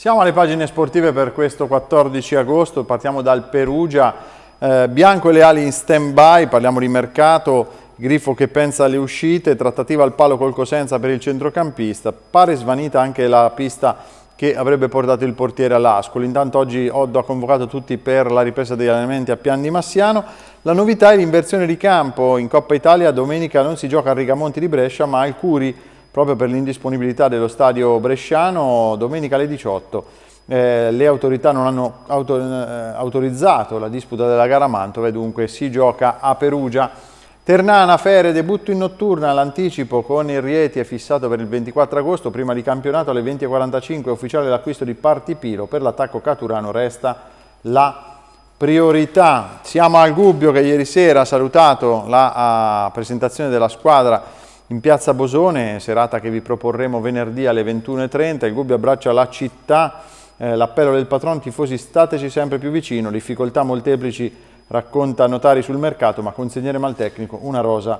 Siamo alle pagine sportive per questo 14 agosto, partiamo dal Perugia, eh, Bianco e le ali in stand by, parliamo di mercato, Grifo che pensa alle uscite, trattativa al palo col Cosenza per il centrocampista, pare svanita anche la pista che avrebbe portato il portiere all'Ascoli. Intanto oggi Oddo ha convocato tutti per la ripresa degli allenamenti a Pian di Massiano. La novità è l'inversione di campo, in Coppa Italia domenica non si gioca a Rigamonti di Brescia ma al Curi proprio per l'indisponibilità dello stadio bresciano domenica alle 18. Eh, le autorità non hanno auto, eh, autorizzato la disputa della gara Mantova e dunque si gioca a Perugia. Ternana, Fere, debutto in notturna, l'anticipo con il Rieti è fissato per il 24 agosto, prima di campionato alle 20.45, ufficiale l'acquisto di Partipiro, per l'attacco Caturano resta la priorità. Siamo al Gubbio che ieri sera ha salutato la ah, presentazione della squadra in piazza Bosone, serata che vi proporremo venerdì alle 21.30, il Gubbio abbraccia la città, eh, l'appello del patron, tifosi stateci sempre più vicino, difficoltà molteplici racconta Notari sul mercato, ma consegneremo al tecnico una rosa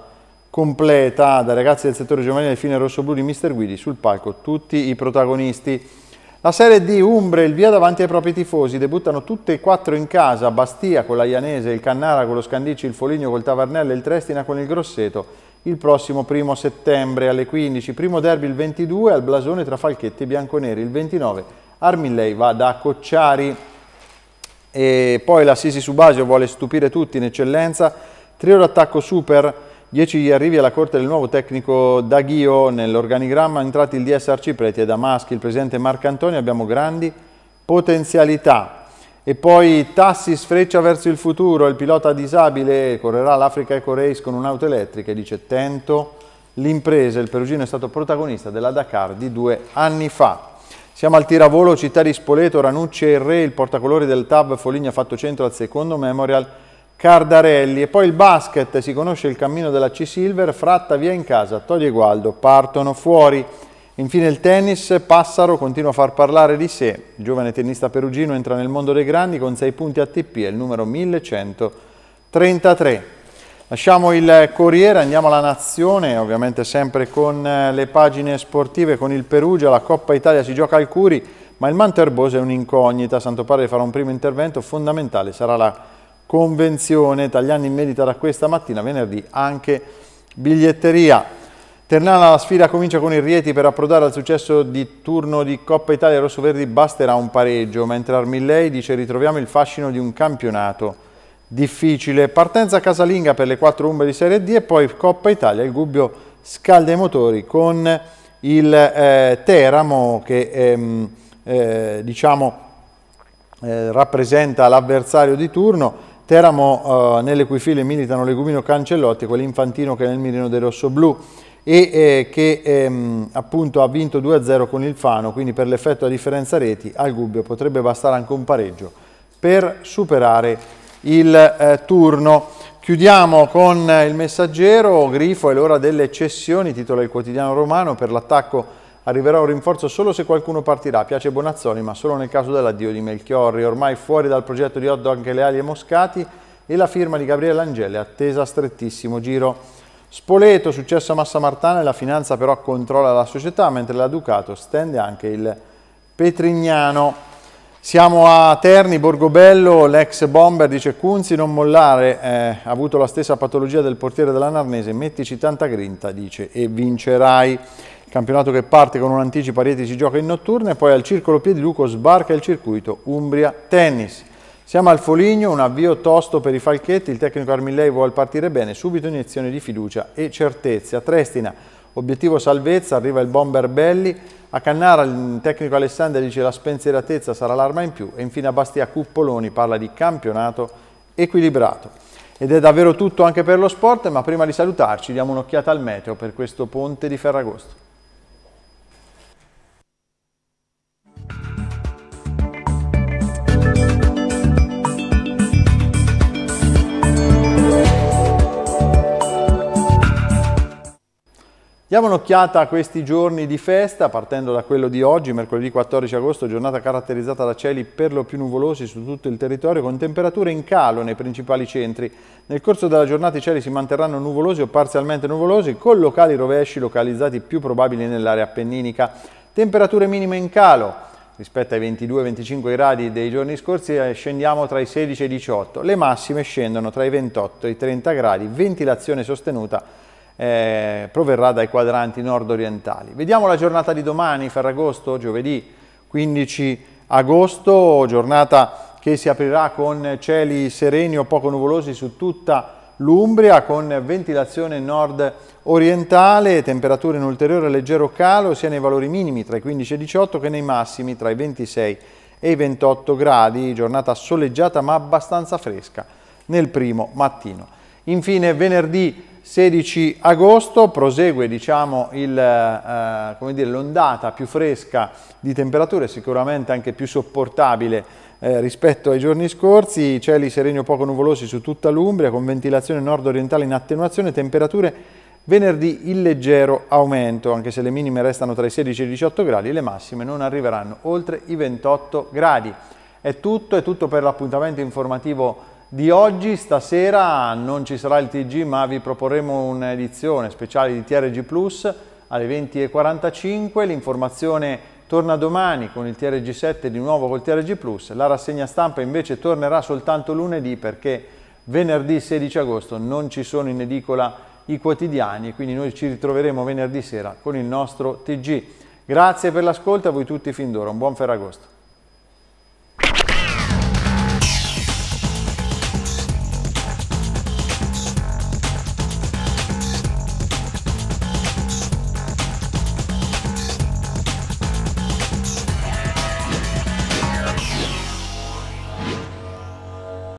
completa da ragazzi del settore giovanile fine rosso-blu di Mister Guidi sul palco tutti i protagonisti. La Serie D Umbre, il via davanti ai propri tifosi, debuttano tutte e quattro in casa, Bastia con la Ianese, il Cannara con lo Scandici, il Foligno col Tavernello e il Trestina con il Grosseto il prossimo primo settembre alle 15, primo derby il 22 al Blasone tra Falchetti e Bianconeri, il 29 Armillei va da Cocciari e poi la l'Assisi Subasio vuole stupire tutti in eccellenza, trio d'attacco super 10 arrivi alla corte del nuovo tecnico Daghio, nell'organigramma entrati il DS Arcipreti e Damaschi, il presidente Marcantoni, abbiamo grandi potenzialità e poi tassi sfreccia verso il futuro, il pilota disabile correrà l'Africa Eco Race con un'auto elettrica e dice Tento, l'impresa, il Perugino è stato protagonista della Dakar di due anni fa. Siamo al tiravolo, città di Spoleto, Ranucci e il Re, il portacolori del Tab Foligna fatto centro al secondo Memorial Cardarelli e poi il basket, si conosce il cammino della C-Silver, Fratta via in casa, Toglie Gualdo, partono fuori. Infine il tennis, Passaro continua a far parlare di sé. Il giovane tennista perugino entra nel mondo dei grandi con 6 punti ATP e il numero 1133. Lasciamo il Corriere, andiamo alla Nazione, ovviamente sempre con eh, le pagine sportive, con il Perugia, la Coppa Italia si gioca al Curi, ma il Manto Manterboso è un'incognita, Santo Padre farà un primo intervento, fondamentale sarà la convenzione, Tagliani in medita da questa mattina, venerdì anche biglietteria. Ternana la sfida comincia con il Rieti per approdare al successo di turno di Coppa Italia Rosso Verdi basterà un pareggio, mentre Armillei dice ritroviamo il fascino di un campionato difficile. Partenza casalinga per le quattro umbre di Serie D e poi Coppa Italia, il Gubbio scalda i motori con il eh, Teramo che ehm, eh, diciamo eh, rappresenta l'avversario di turno. Teramo eh, nelle cui file militano Legumino Cancellotti quell'infantino che è nel mirino del rosso blu e eh, che ehm, appunto ha vinto 2-0 con il Fano, quindi per l'effetto a differenza reti al Gubbio potrebbe bastare anche un pareggio per superare il eh, turno. Chiudiamo con eh, il messaggero, Grifo è l'ora delle cessioni, titola il quotidiano romano, per l'attacco arriverà un rinforzo solo se qualcuno partirà, piace Bonazzoni ma solo nel caso dell'addio di Melchiorri, ormai fuori dal progetto di Otto anche Leali e Moscati e la firma di Gabriele Angele attesa strettissimo giro Spoleto, successo a Massa Massamartana, la finanza però controlla la società, mentre la Ducato stende anche il Petrignano. Siamo a Terni, Borgobello, l'ex bomber dice Cunzi non mollare, eh, ha avuto la stessa patologia del portiere della Narnese, mettici tanta grinta, dice, e vincerai. Il campionato che parte con un anticipo Arieti si gioca in notturna e poi al Circolo Piediluco sbarca il circuito Umbria Tennis. Siamo al Foligno, un avvio tosto per i falchetti, il tecnico Armillei vuole partire bene, subito iniezione di fiducia e certezza. Trestina, obiettivo salvezza, arriva il bomber Belli, a Cannara il tecnico Alessandria dice la spensieratezza sarà l'arma in più e infine a Bastia Cuppoloni parla di campionato equilibrato. Ed è davvero tutto anche per lo sport, ma prima di salutarci diamo un'occhiata al meteo per questo ponte di Ferragosto. Diamo un'occhiata a questi giorni di festa, partendo da quello di oggi, mercoledì 14 agosto, giornata caratterizzata da cieli per lo più nuvolosi su tutto il territorio, con temperature in calo nei principali centri. Nel corso della giornata i cieli si manterranno nuvolosi o parzialmente nuvolosi, con locali rovesci localizzati più probabili nell'area appenninica. Temperature minime in calo, rispetto ai 22-25 gradi dei giorni scorsi eh, scendiamo tra i 16 e i 18, le massime scendono tra i 28 e i 30 gradi, ventilazione sostenuta eh, proverrà dai quadranti nord-orientali. Vediamo la giornata di domani, Ferragosto, giovedì 15 agosto, giornata che si aprirà con cieli sereni o poco nuvolosi su tutta l'Umbria con ventilazione nord-orientale, temperature in ulteriore leggero calo sia nei valori minimi tra i 15 e i 18 che nei massimi tra i 26 e i 28 gradi, giornata soleggiata ma abbastanza fresca nel primo mattino. Infine venerdì 16 agosto prosegue diciamo, eh, l'ondata eh, più fresca di temperature, sicuramente anche più sopportabile eh, rispetto ai giorni scorsi, cieli sereni o poco nuvolosi su tutta l'Umbria con ventilazione nord-orientale in attenuazione, temperature venerdì in leggero aumento, anche se le minime restano tra i 16 e i 18 gradi, le massime non arriveranno oltre i 28 gradi. È tutto, è tutto per l'appuntamento informativo di oggi, stasera non ci sarà il TG ma vi proporremo un'edizione speciale di TRG Plus alle 20.45, l'informazione torna domani con il TRG7 di nuovo col TRG Plus, la rassegna stampa invece tornerà soltanto lunedì perché venerdì 16 agosto non ci sono in edicola i quotidiani e quindi noi ci ritroveremo venerdì sera con il nostro TG. Grazie per l'ascolto a voi tutti fin d'ora, un buon Ferragosto.